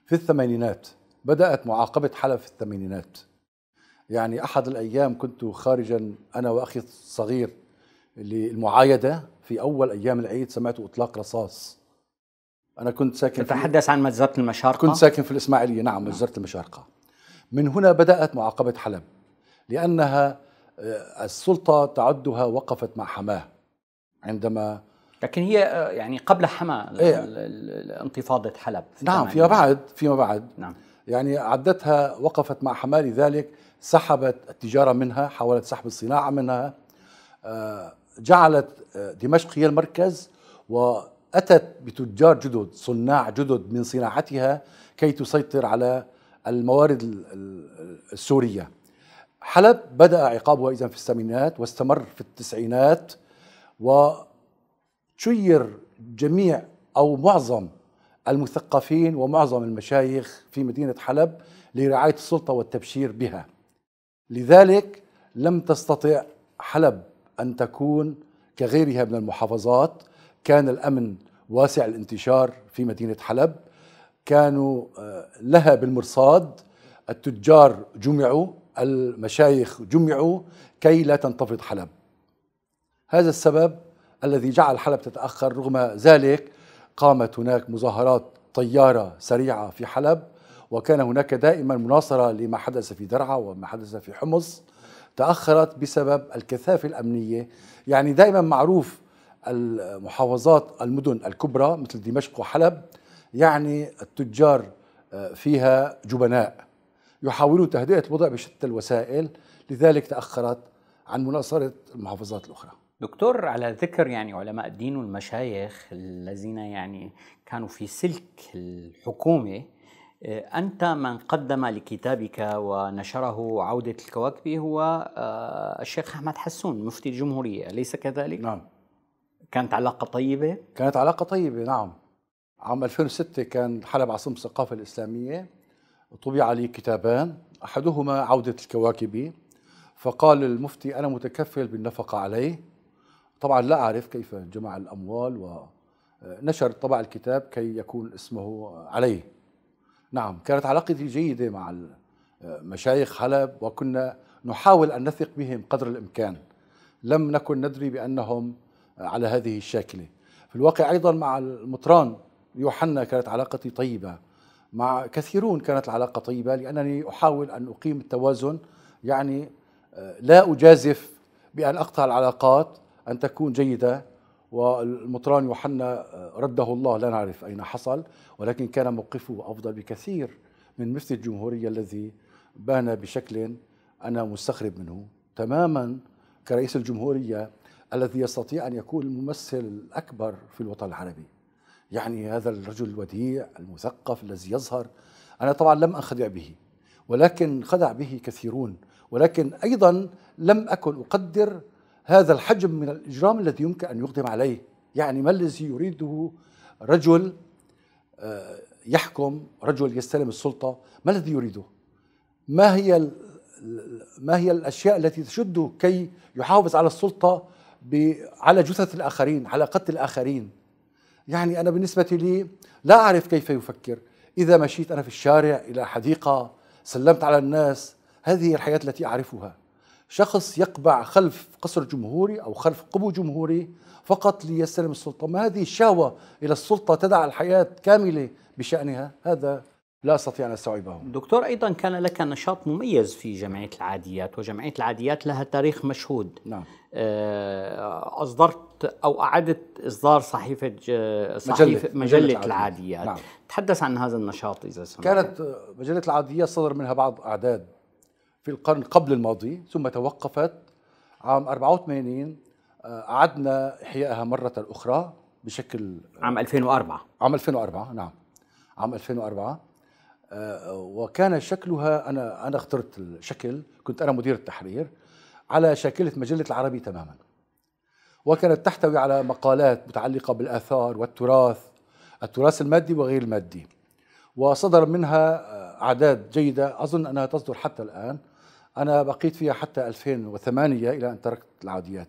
في الثمانينات بدأت معاقبة حلب في الثمانينات يعني أحد الأيام كنت خارجا أنا وأخي الصغير للمعايدة في أول أيام العيد سمعت إطلاق رصاص أنا كنت ساكن تتحدث عن مجزرة المشارقة؟ كنت ساكن في الإسماعيلية نعم مجزرة المشارقة من هنا بدأت معاقبة حلب لأنها آه، السلطة تعدها وقفت مع حماه عندما لكن هي آه، يعني قبل حماه إيه؟ انتفاضة حلب في نعم فيما بعد فيما بعد نعم يعني عدتها وقفت مع حماه لذلك سحبت التجارة منها حاولت سحب الصناعة منها آه، جعلت دمشق هي المركز وأتت بتجار جدد صناع جدد من صناعتها كي تسيطر على الموارد السورية حلب بدأ عقابها إذا في الثمانينات واستمر في التسعينات وشير جميع أو معظم المثقفين ومعظم المشايخ في مدينة حلب لرعاية السلطة والتبشير بها لذلك لم تستطع حلب أن تكون كغيرها من المحافظات كان الأمن واسع الانتشار في مدينة حلب كانوا آه، لها بالمرصاد التجار جمعوا المشايخ جمعوا كي لا تنتفض حلب هذا السبب الذي جعل حلب تتأخر رغم ذلك قامت هناك مظاهرات طيارة سريعة في حلب وكان هناك دائما مناصرة لما حدث في درعا وما حدث في حمص تأخرت بسبب الكثافة الأمنية يعني دائما معروف المحافظات المدن الكبرى مثل دمشق وحلب يعني التجار آه، فيها جبناء يحاولون تهدئة الوضع بشتى الوسائل لذلك تأخرت عن مناصرة المحافظات الأخرى دكتور على ذكر يعني علماء الدين والمشايخ الذين يعني كانوا في سلك الحكومة آه، أنت من قدم لكتابك ونشره عودة الكواكب هو آه، الشيخ أحمد حسون مفتي الجمهورية أليس كذلك؟ نعم كانت علاقة طيبة؟ كانت علاقة طيبة نعم عام 2006 كان حلب عاصمة الثقافة الإسلامية طبع لي كتابان أحدهما عودة الكواكبي فقال المفتي أنا متكفل بالنفقة عليه طبعا لا أعرف كيف جمع الأموال ونشر طبع الكتاب كي يكون اسمه عليه نعم كانت علاقتي جيدة مع مشايخ حلب وكنا نحاول أن نثق بهم قدر الإمكان لم نكن ندري بأنهم على هذه الشاكلة في الواقع أيضا مع المطران يوحنا كانت علاقتي طيبة مع كثيرون كانت العلاقة طيبة لأنني أحاول أن أقيم التوازن يعني آه، لا أجازف بأن أقطع العلاقات أن تكون جيدة والمطران يوحنا آه، رده الله لا نعرف أين حصل ولكن كان موقفه أفضل بكثير من مثل الجمهورية الذي بان بشكل أنا مستغرب منه تماما كرئيس الجمهورية الذي يستطيع أن يكون الممثل الأكبر في الوطن العربي يعني هذا الرجل الوديع المثقف الذي يظهر أنا طبعا لم أنخدع به ولكن خدع به كثيرون ولكن أيضا لم أكن أقدر هذا الحجم من الإجرام الذي يمكن أن يقدم عليه يعني ما الذي يريده رجل آه، يحكم رجل يستلم السلطة ما الذي يريده ما هي ما هي الأشياء التي تشده كي يحافظ على السلطة على جثث الآخرين على قتل الآخرين يعني أنا بالنسبة لي لا أعرف كيف يفكر إذا مشيت أنا في الشارع إلى حديقة سلمت على الناس هذه الحياة التي أعرفها شخص يقبع خلف قصر جمهوري أو خلف قبو جمهوري فقط ليستلم السلطة ما هذه الشهوة إلى السلطة تدع الحياة كاملة بشأنها هذا لا استطيع ان استوعبه. دكتور ايضا كان لك نشاط مميز في جمعيه العاديات وجمعيه العاديات لها تاريخ مشهود. نعم. آه، اصدرت ضبط او اعاده اصدار صحيفه آه، صحيفه مجله, مجلة, العاديات نعم. تحدث عن هذا النشاط اذا سمحت كانت آه، مجله العاديات صدر منها بعض اعداد في القرن قبل الماضي ثم توقفت عام 84 آه، أعدنا إحيائها مرة أخرى بشكل عام 2004 عام 2004 نعم عام 2004 وكان شكلها أنا أنا اخترت الشكل كنت أنا مدير التحرير على شاكلة مجلة العربي تماماً وكانت تحتوي على مقالات متعلقة بالآثار والتراث التراث المادي وغير المادي وصدر منها آه، أعداد جيدة أظن أنها تصدر حتى الآن أنا بقيت فيها حتى 2008 إلى أن تركت العاديات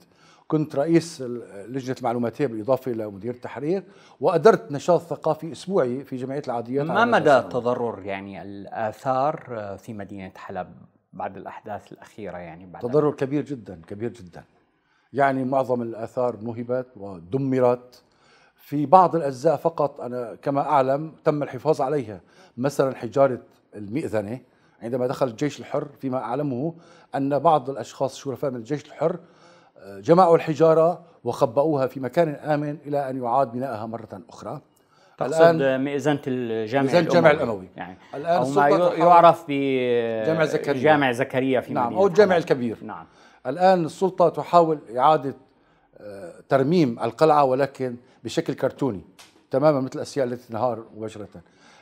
كنت رئيس لجنة المعلوماتية بالإضافة إلى مدير التحرير وأدرت نشاط ثقافي أسبوعي في جمعية العاديات ما مدى تضرر يعني الآثار آه، في مدينة حلب بعد الأحداث الأخيرة يعني بعد تضرر كبير جدا كبير جدا يعني معظم الآثار نهبت ودمرت في بعض الأجزاء فقط أنا كما أعلم تم الحفاظ عليها مثلا حجارة المئذنة عندما دخل الجيش الحر فيما أعلمه أن بعض الأشخاص الشرفاء من الجيش الحر آه، جمعوا الحجارة وخبأوها في مكان آمن إلى أن يعاد بناءها مرة أخرى تقصد مئذنه الجامع مئذنه الجامع الاموي يعني الان أو ما يعرف ب جامع زكريا جامع زكريا في نعم او الجامع الكبير نعم الان السلطه تحاول اعاده آه، ترميم القلعه ولكن بشكل كرتوني تماما مثل الاشياء التي تنهار مباشره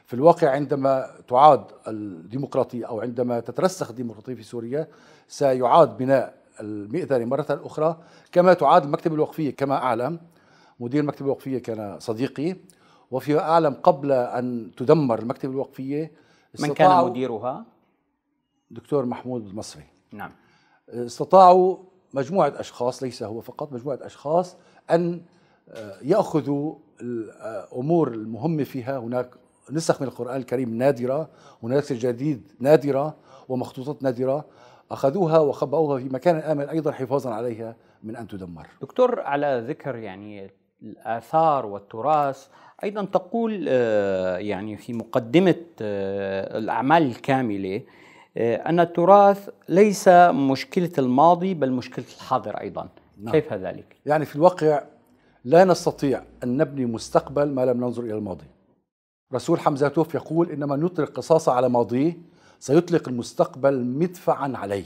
في الواقع عندما تعاد الديمقراطيه او عندما تترسخ الديمقراطيه في سوريا سيعاد بناء المئذنه مره اخرى كما تعاد المكتبه الوقفيه كما اعلم مدير المكتبه الوقفيه كان صديقي وفي أعلم قبل أن تدمر المكتبة الوقفية من كان مديرها؟ دكتور محمود المصري نعم استطاعوا مجموعة أشخاص ليس هو فقط مجموعة أشخاص أن آه، يأخذوا الأمور المهمة فيها هناك نسخ من القرآن الكريم نادرة هناك جديد نادرة ومخطوطات نادرة أخذوها وخبأوها في مكان آمن أيضا حفاظا عليها من أن تدمر دكتور على ذكر يعني الآثار والتراث أيضا تقول آه، يعني في مقدمة آه، الأعمال الكاملة آه، أن التراث ليس مشكلة الماضي بل مشكلة الحاضر أيضا نعم. كيف ذلك؟ يعني في الواقع لا نستطيع أن نبني مستقبل ما لم ننظر إلى الماضي رسول حمزة توف يقول إن من يطلق قصاصة على ماضيه سيطلق المستقبل مدفعا عليه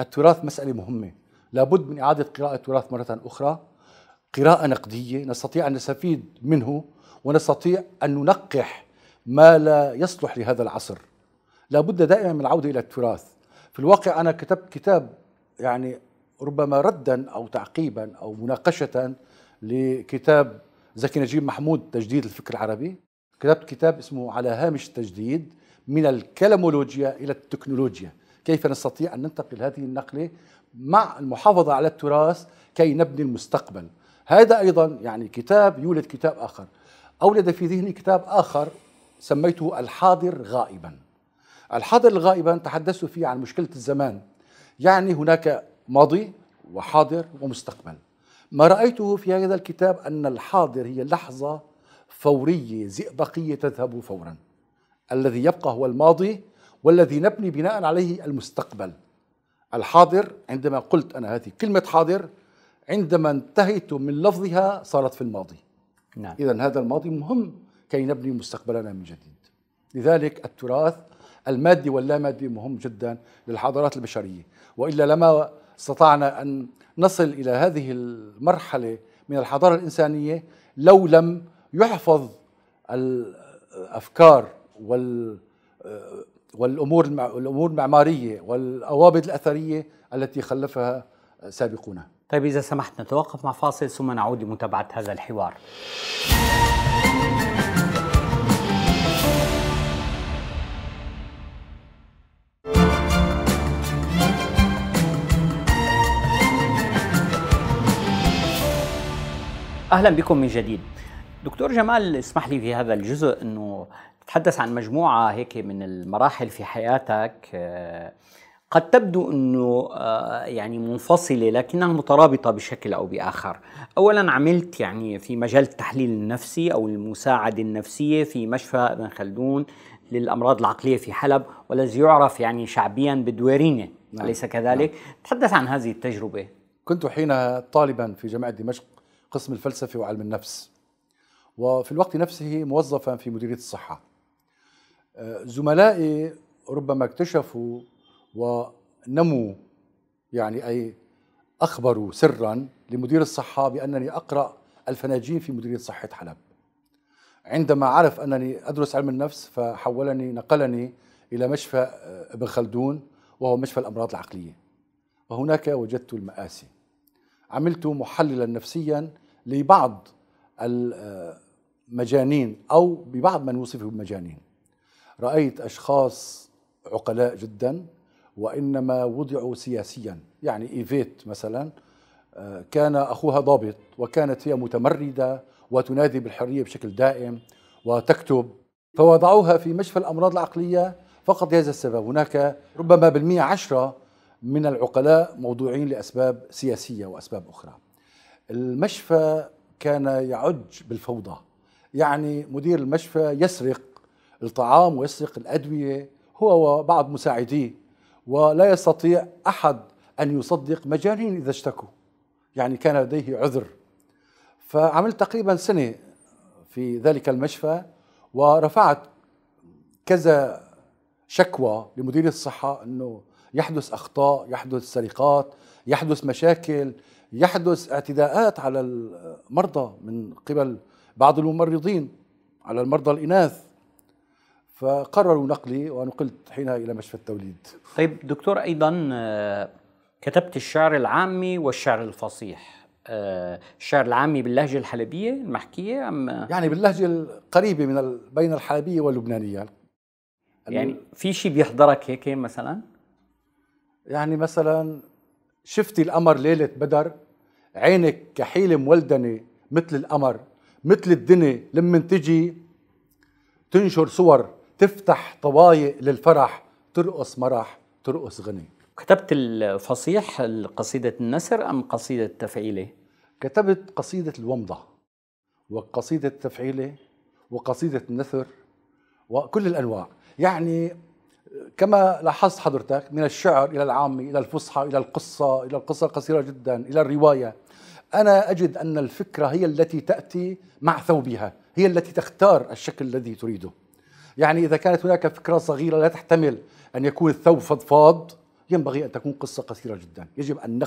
التراث مسألة مهمة لابد من إعادة قراءة التراث مرة أخرى قراءة نقدية نستطيع أن نستفيد منه ونستطيع أن ننقح ما لا يصلح لهذا العصر لا بد دائما من العودة إلى التراث في الواقع أنا كتبت كتاب يعني ربما ردا أو تعقيبا أو مناقشة لكتاب زكي نجيب محمود تجديد الفكر العربي كتبت كتاب اسمه على هامش التجديد من الكلمولوجيا إلى التكنولوجيا كيف نستطيع أن ننتقل هذه النقلة مع المحافظة على التراث كي نبني المستقبل هذا أيضا يعني كتاب يولد كتاب آخر أولد في ذهني كتاب آخر سميته الحاضر غائبا الحاضر غائبا تحدثت فيه عن مشكلة الزمان يعني هناك ماضي وحاضر ومستقبل ما رأيته في هذا الكتاب أن الحاضر هي لحظة فورية زئبقية تذهب فورا الذي يبقى هو الماضي والذي نبني بناء عليه المستقبل الحاضر عندما قلت أنا هذه كلمة حاضر عندما انتهيت من لفظها صارت في الماضي نعم. إذا هذا الماضي مهم كي نبني مستقبلنا من جديد لذلك التراث المادي واللامادي مهم جدا للحضارات البشرية وإلا لما استطعنا أن نصل إلى هذه المرحلة من الحضارة الإنسانية لو لم يحفظ الأفكار وال والامور الامور المعماريه والاوابد الاثريه التي خلفها سابقونا طيب إذا سمحت نتوقف مع فاصل ثم نعود لمتابعة هذا الحوار اهلا بكم من جديد دكتور جمال اسمح لي في هذا الجزء انه تحدث عن مجموعه هيك من المراحل في حياتك آه، قد تبدو انه آه، يعني منفصله لكنها مترابطه بشكل او باخر. اولا عملت يعني في مجال التحليل النفسي او المساعده النفسيه في مشفى ابن خلدون للامراض العقليه في حلب والذي يعرف يعني شعبيا بدويرينه نعم. اليس كذلك؟ نعم. تحدث عن هذه التجربه. كنت حين طالبا في جامعه دمشق قسم الفلسفه وعلم النفس. وفي الوقت نفسه موظفا في مديريه الصحه. آه، زملائي ربما اكتشفوا ونموا يعني أي أخبروا سرا لمدير الصحة بأنني أقرأ الفناجين في مديرية صحة حلب عندما عرف أنني أدرس علم النفس فحولني نقلني إلى مشفى آه، ابن خلدون وهو مشفى الأمراض العقلية وهناك وجدت المآسي عملت محللا نفسيا لبعض المجانين آه، أو ببعض من وصفوا بالمجانين رأيت أشخاص عقلاء جدا وإنما وضعوا سياسيا يعني إيفيت مثلا آه، كان أخوها ضابط وكانت هي متمردة وتنادي بالحرية بشكل دائم وتكتب فوضعوها في مشفى الأمراض العقلية فقط لهذا السبب هناك ربما بالمئة عشرة من العقلاء موضوعين لأسباب سياسية وأسباب أخرى المشفى كان يعج بالفوضى يعني مدير المشفى يسرق الطعام ويسرق الأدوية هو وبعض مساعديه ولا يستطيع أحد أن يصدق مجانين إذا اشتكوا يعني كان لديه عذر فعملت تقريبا سنة في ذلك المشفى ورفعت كذا شكوى لمدير الصحة أنه يحدث أخطاء يحدث سرقات يحدث مشاكل يحدث اعتداءات على المرضى من قبل بعض الممرضين على المرضى الإناث فقرروا نقلي ونقلت حينها إلى مشفى التوليد طيب دكتور أيضا آه، كتبت الشعر العامي والشعر الفصيح آه، الشعر العامي باللهجة الحلبية المحكية أم يعني باللهجة القريبة من بين الحلبية واللبنانية يعني, يعني في شيء بيحضرك هيك مثلا؟ يعني مثلا شفتي القمر ليلة بدر عينك كحيله مولدنة مثل القمر مثل الدني لما تجي تنشر صور تفتح طوايق للفرح ترقص مرح ترقص غني كتبت الفصيح قصيدة النسر أم قصيدة التفعيلة؟ كتبت قصيدة الومضة وقصيدة التفعيلة وقصيدة النثر وكل الأنواع يعني كما لاحظت حضرتك من الشعر إلى العام إلى الفصحى إلى القصة إلى القصة القصيرة جدا إلى الرواية أنا أجد أن الفكرة هي التي تأتي مع ثوبها هي التي تختار الشكل الذي تريده يعني إذا كانت هناك فكرة صغيرة لا تحتمل أن يكون الثوب فضفاض ينبغي أن تكون قصة قصيرة جدا يجب أن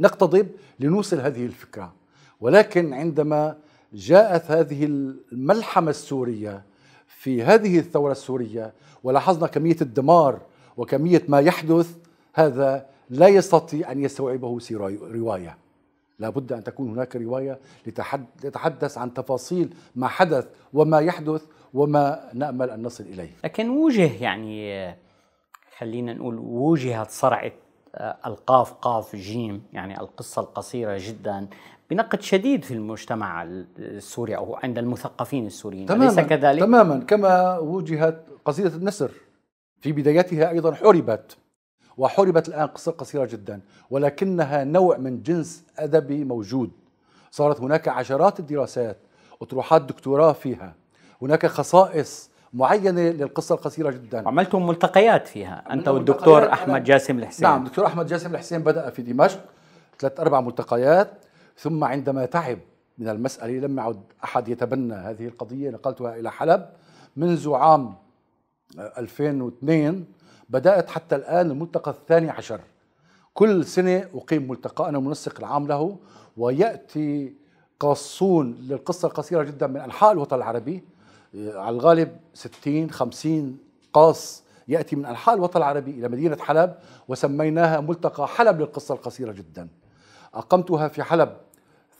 نقتضب لنوصل هذه الفكرة ولكن عندما جاءت هذه الملحمة السورية في هذه الثورة السورية ولاحظنا كمية الدمار وكمية ما يحدث هذا لا يستطيع أن يستوعبه رواية لابد أن تكون هناك رواية لتحدث عن تفاصيل ما حدث وما يحدث وما نأمل أن نصل إليه لكن وجه يعني خلينا نقول وجهت صرعة آه، القاف قاف جيم يعني القصة القصيرة جدا بنقد شديد في المجتمع السوري أو عند المثقفين السوريين تماما أليس كذلك؟ تماما كما وجهت قصيدة النسر في بدايتها أيضا حربت وحربت الآن قصة قصيرة جدا ولكنها نوع من جنس أدبي موجود صارت هناك عشرات الدراسات أطروحات دكتوراه فيها هناك خصائص معينه للقصه القصيره جدا عملتم ملتقيات فيها انت والدكتور احمد جاسم الحسين نعم دكتور احمد جاسم الحسين بدا في دمشق ثلاث اربع ملتقيات ثم عندما تعب من المساله لم يعد احد يتبنى هذه القضيه نقلتها الى حلب منذ عام 2002 آه، بدات حتى الان الملتقى الثاني عشر كل سنه اقيم ملتقى انا منسق العام له وياتي قاصون للقصه القصيره جدا من انحاء الوطن العربي على الغالب 60 50 قاص ياتي من انحاء الوطن العربي الى مدينه حلب وسميناها ملتقى حلب للقصه القصيره جدا. اقمتها في حلب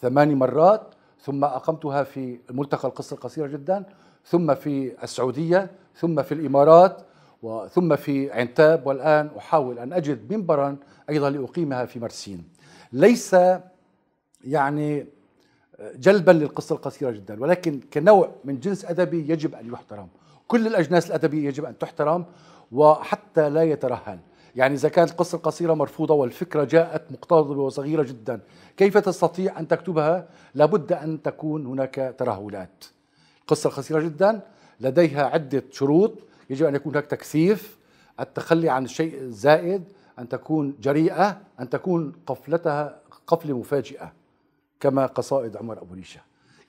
ثماني مرات ثم اقمتها في ملتقى القصه القصيره جدا ثم في السعوديه ثم في الامارات وثم في عنتاب والان احاول ان اجد منبرا ايضا لاقيمها في مرسين. ليس يعني جلبا للقصة القصيرة جدا ولكن كنوع من جنس أدبي يجب أن يحترم كل الأجناس الأدبية يجب أن تحترم وحتى لا يترهل يعني إذا كانت القصة القصيرة مرفوضة والفكرة جاءت مقتضبة وصغيرة جدا كيف تستطيع أن تكتبها لابد أن تكون هناك ترهلات القصة القصيرة جدا لديها عدة شروط يجب أن يكون هناك تكثيف التخلي عن الشيء الزائد أن تكون جريئة أن تكون قفلتها قفلة مفاجئة كما قصائد عمر أبو ريشة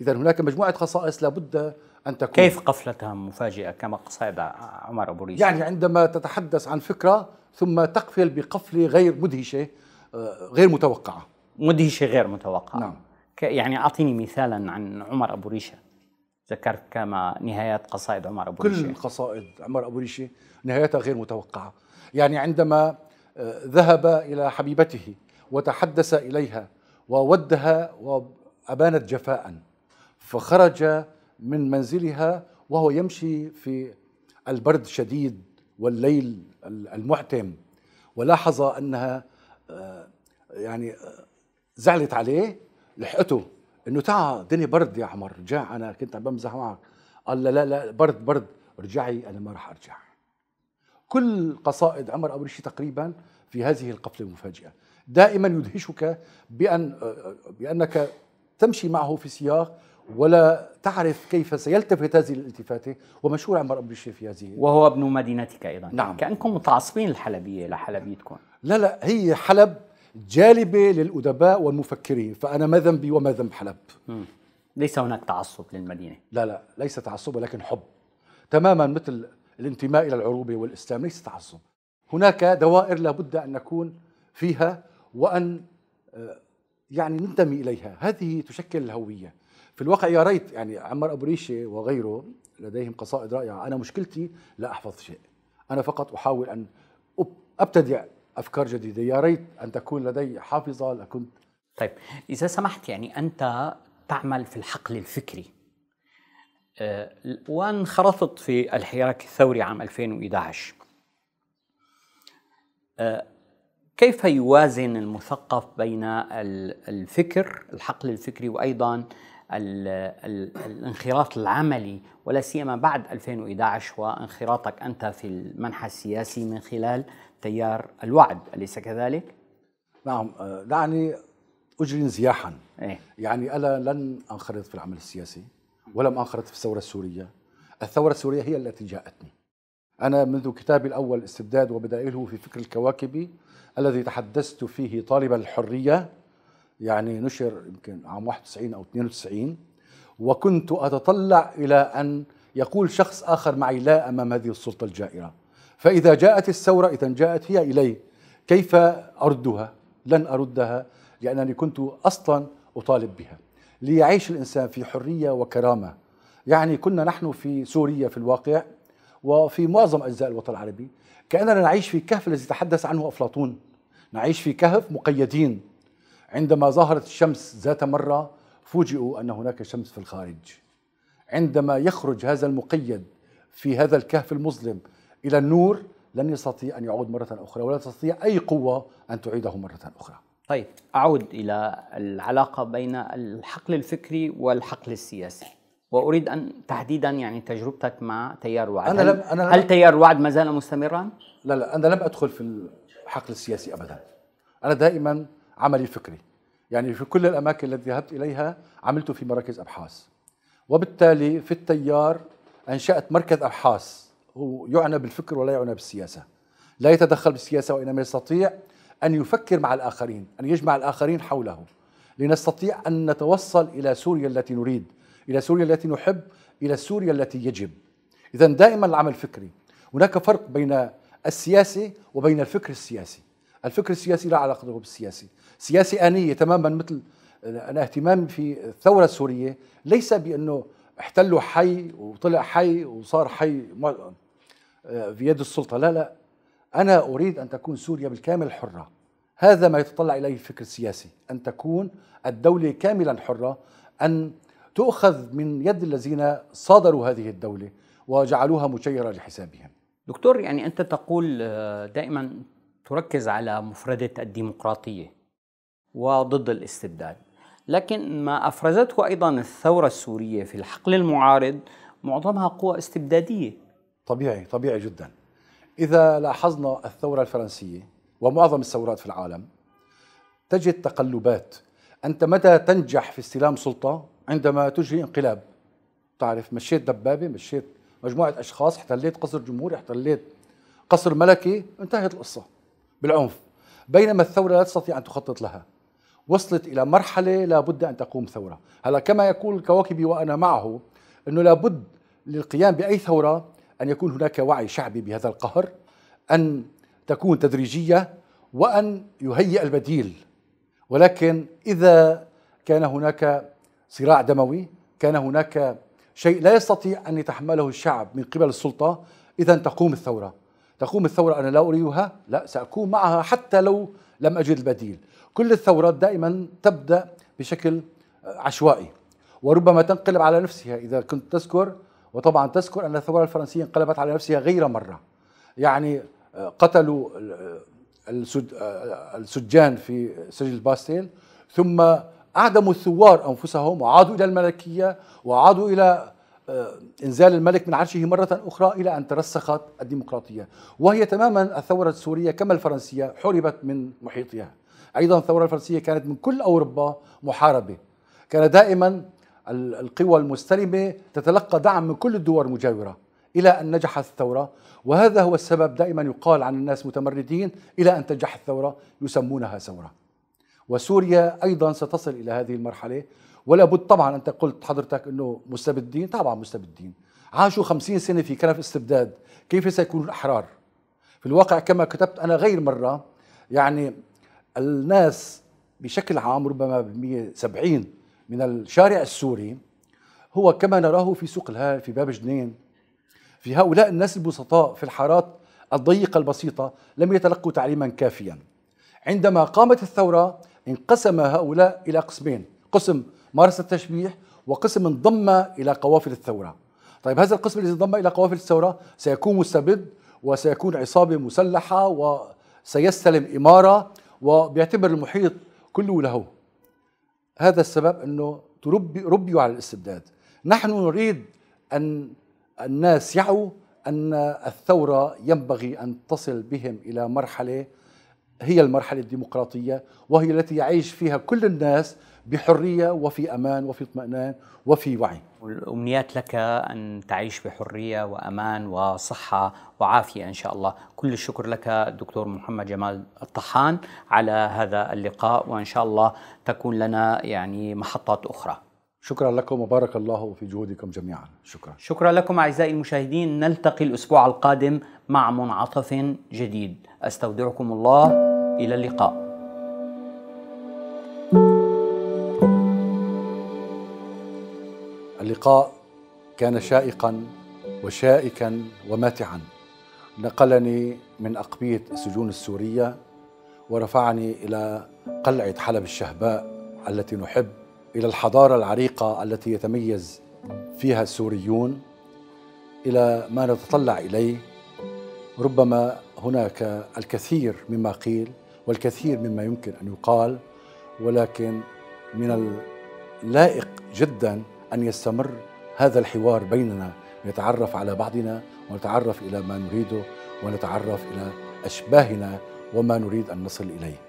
إذا هناك مجموعة خصائص لابد أن تكون كيف قفلتها مفاجئة كما قصائد عمر أبو ريشة يعني عندما تتحدث عن فكرة ثم تقفل بقفلة غير مدهشة آه، غير متوقعة مدهشة غير متوقعة نعم يعني أعطيني مثالا عن عمر أبو ريشة ذكرت كما نهايات قصائد عمر أبو كل ريشة كل قصائد عمر أبو ريشة نهايتها غير متوقعة يعني عندما آه، ذهب إلى حبيبته وتحدث إليها وودها وأبانت جفاء فخرج من منزلها وهو يمشي في البرد الشديد والليل المحتم ولاحظ أنها آه، يعني آه، زعلت عليه لحقته انه تعا الدنيا برد يا عمر رجع انا كنت عم بمزح معك قال لا لا لا برد برد ارجعي انا ما راح ارجع كل قصائد عمر ابو رشي تقريبا في هذه القفله المفاجئه دائما يدهشك بأن بأنك تمشي معه في سياق ولا تعرف كيف سيلتفت هذه الالتفاته ومشهور عمر ابو الشيخ في هذه وهو ابن مدينتك ايضا نعم كانكم متعصبين الحلبيه لحلبيتكم لا لا هي حلب جالبه للادباء والمفكرين فانا ما ذنبي وما ذنب حلب م. ليس هناك تعصب للمدينه لا لا ليس تعصب ولكن حب تماما مثل الانتماء الى العروبه والاسلام ليس تعصب هناك دوائر لابد ان نكون فيها وأن آه، يعني ننتمي إليها هذه تشكل الهوية في الواقع يا ريت يعني عمر أبو ريشة وغيره لديهم قصائد رائعة أنا مشكلتي لا أحفظ شيء أنا فقط أحاول أن أبتدع أفكار جديدة يا ريت أن تكون لدي حافظة لكنت طيب إذا سمحت يعني أنت تعمل في الحقل الفكري آه، وانخرطت في الحراك الثوري عام 2011 كيف يوازن المثقف بين الفكر الحقل الفكري وايضا الانخراط العملي ولا سيما بعد 2011 وانخراطك انت في المنحى السياسي من خلال تيار الوعد اليس كذلك؟ نعم آه، دعني اجري انزياحا إيه؟ يعني انا لن انخرط في العمل السياسي ولم انخرط في الثوره السوريه الثوره السوريه هي التي جاءتني انا منذ كتابي الاول استبداد وبدائله في فكر الكواكبي الذي تحدثت فيه طالب الحرية يعني نشر يمكن عام 91 أو 92 وكنت أتطلع إلى أن يقول شخص آخر معي لا أمام هذه السلطة الجائرة فإذا جاءت الثورة إذا جاءت هي إلي كيف أردها لن أردها لأنني كنت أصلا أطالب بها ليعيش الإنسان في حرية وكرامة يعني كنا نحن في سوريا في الواقع وفي معظم أجزاء الوطن العربي كأننا نعيش في كهف الذي تحدث عنه أفلاطون نعيش في كهف مقيدين عندما ظهرت الشمس ذات مرة فوجئوا أن هناك شمس في الخارج عندما يخرج هذا المقيد في هذا الكهف المظلم إلى النور لن يستطيع أن يعود مرة أخرى ولا تستطيع أي قوة أن تعيده مرة أخرى طيب أعود إلى العلاقة بين الحقل الفكري والحقل السياسي واريد ان تحديدا يعني تجربتك مع تيار وعد أنا هل, لم أنا لم هل تيار وعد ما زال مستمرا؟ لا لا انا لم ادخل في الحقل السياسي ابدا انا دائما عملي فكري يعني في كل الاماكن التي ذهبت اليها عملت في مراكز ابحاث وبالتالي في التيار انشات مركز ابحاث هو يعنى بالفكر ولا يعنى بالسياسه لا يتدخل بالسياسه وانما يستطيع ان يفكر مع الاخرين ان يجمع الاخرين حوله لنستطيع ان نتوصل الى سوريا التي نريد إلى سوريا التي نحب إلى سوريا التي يجب إذا دائما العمل فكري هناك فرق بين السياسي وبين الفكر السياسي الفكر السياسي لا علاقة له بالسياسي سياسي آنية تماما مثل الاهتمام في الثورة السورية ليس بأنه احتلوا حي وطلع حي وصار حي آه، في يد السلطة لا لا أنا أريد أن تكون سوريا بالكامل حرة هذا ما يتطلع إليه الفكر السياسي أن تكون الدولة كاملا حرة أن تؤخذ من يد الذين صادروا هذه الدولة وجعلوها مشيرة لحسابهم دكتور يعني أنت تقول آه، دائما تركز على مفردة الديمقراطية وضد الاستبداد لكن ما أفرزته أيضا الثورة السورية في الحقل المعارض معظمها قوى استبدادية طبيعي طبيعي جدا إذا لاحظنا الثورة الفرنسية ومعظم الثورات في العالم تجد تقلبات أنت متى تنجح في استلام سلطة عندما تجري انقلاب تعرف مشيت دبابه مشيت مجموعه اشخاص احتليت قصر جمهوري احتليت قصر ملكي انتهت القصه بالعنف بينما الثوره لا تستطيع ان تخطط لها وصلت الى مرحله لابد ان تقوم ثوره هلا كما يقول الكواكبي وانا معه انه لابد للقيام باي ثوره ان يكون هناك وعي شعبي بهذا القهر ان تكون تدريجيه وان يهيئ البديل ولكن اذا كان هناك صراع دموي كان هناك شيء لا يستطيع أن يتحمله الشعب من قبل السلطة إذا تقوم الثورة تقوم الثورة أنا لا أريدها لا سأكون معها حتى لو لم أجد البديل كل الثورات دائما تبدأ بشكل عشوائي وربما تنقلب على نفسها إذا كنت تذكر وطبعا تذكر أن الثورة الفرنسية انقلبت على نفسها غير مرة يعني آه، قتلوا آه، آه، السجان في سجن باستيل ثم أعدموا الثوار أنفسهم وعادوا إلى الملكية وعادوا إلى آه، انزال الملك من عرشه مرة أخرى إلى أن ترسخت الديمقراطية وهي تماما الثورة السورية كما الفرنسية حربت من محيطها أيضا الثورة الفرنسية كانت من كل أوروبا محاربة كان دائما القوى المستلمة تتلقى دعم من كل الدول المجاورة إلى أن نجحت الثورة وهذا هو السبب دائما يقال عن الناس متمردين إلى أن تنجح الثورة يسمونها ثورة وسوريا ايضا ستصل الى هذه المرحله ولا بد طبعا انت قلت حضرتك انه مستبدين طبعا مستبدين عاشوا خمسين سنه في كنف استبداد كيف سيكون الاحرار في الواقع كما كتبت انا غير مره يعني الناس بشكل عام ربما ب 170 من الشارع السوري هو كما نراه في سوق الهال في باب جنين في هؤلاء الناس البسطاء في الحارات الضيقة البسيطة لم يتلقوا تعليما كافيا عندما قامت الثورة انقسم هؤلاء إلى قسمين قسم مارس التشبيح وقسم انضم إلى قوافل الثورة طيب هذا القسم الذي انضم إلى قوافل الثورة سيكون مستبد وسيكون عصابة مسلحة وسيستلم إمارة وبيعتبر المحيط كله له هذا السبب أنه تربي ربيوا على الاستبداد نحن نريد أن الناس يعوا أن الثورة ينبغي أن تصل بهم إلى مرحلة هي المرحلة الديمقراطية وهي التي يعيش فيها كل الناس بحرية وفي أمان وفي اطمئنان وفي وعي والأمنيات لك أن تعيش بحرية وأمان وصحة وعافية إن شاء الله كل الشكر لك دكتور محمد جمال الطحان على هذا اللقاء وإن شاء الله تكون لنا يعني محطات أخرى شكرا لكم وبارك الله في جهودكم جميعا شكرا شكرا لكم أعزائي المشاهدين نلتقي الأسبوع القادم مع منعطف جديد أستودعكم الله إلى اللقاء اللقاء كان شائقا وشائكا وماتعا نقلني من أقبية السجون السورية ورفعني إلى قلعة حلب الشهباء التي نحب إلى الحضارة العريقة التي يتميز فيها السوريون إلى ما نتطلع إليه ربما هناك الكثير مما قيل والكثير مما يمكن أن يقال ولكن من اللائق جدا أن يستمر هذا الحوار بيننا نتعرف على بعضنا ونتعرف إلى ما نريده ونتعرف إلى أشباهنا وما نريد أن نصل إليه